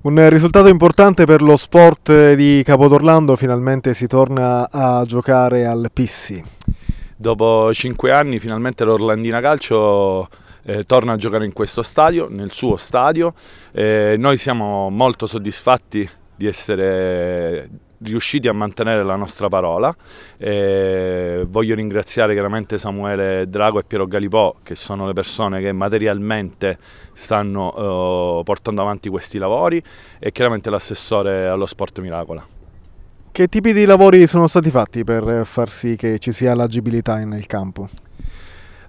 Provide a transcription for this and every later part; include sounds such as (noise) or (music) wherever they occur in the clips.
Un eh, risultato importante per lo sport eh, di Capodorlando, finalmente si torna a giocare al Pissi. Dopo cinque anni finalmente l'Orlandina Calcio eh, torna a giocare in questo stadio, nel suo stadio. Eh, noi siamo molto soddisfatti di essere riusciti a mantenere la nostra parola. Eh, voglio ringraziare chiaramente Samuele Drago e Piero Galipò che sono le persone che materialmente stanno eh, portando avanti questi lavori e chiaramente l'assessore allo sport Miracola. Che tipi di lavori sono stati fatti per far sì che ci sia l'agibilità nel campo?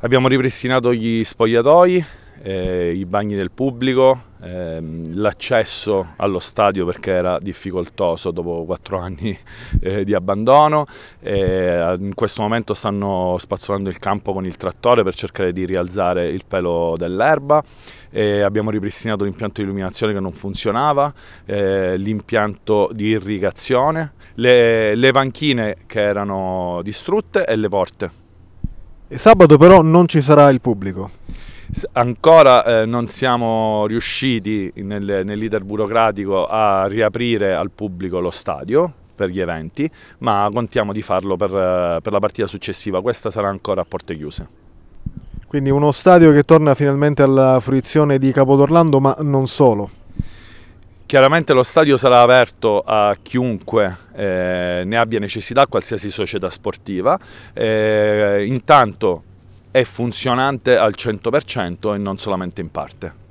Abbiamo ripristinato gli spogliatoi, eh, i bagni del pubblico, ehm, l'accesso allo stadio perché era difficoltoso dopo quattro (laughs) anni eh, di abbandono. E eh, in questo momento stanno spazzolando il campo con il trattore per cercare di rialzare il pelo dell'erba. E abbiamo ripristinato l'impianto di illuminazione che non funzionava, eh, l'impianto di irrigazione, le, le panchine che erano distrutte e le porte. E sabato però non ci sarà il pubblico. Ancora eh, non siamo riusciti nel, nell'iter burocratico a riaprire al pubblico lo stadio per gli eventi, ma contiamo di farlo per, eh, per la partita successiva, questa sarà ancora a porte chiuse. Quindi uno stadio che torna finalmente alla fruizione di Capodorlando, ma non solo. Chiaramente lo stadio sarà aperto a chiunque eh, ne abbia necessità, qualsiasi società sportiva. Eh, intanto è funzionante al 100% e non solamente in parte.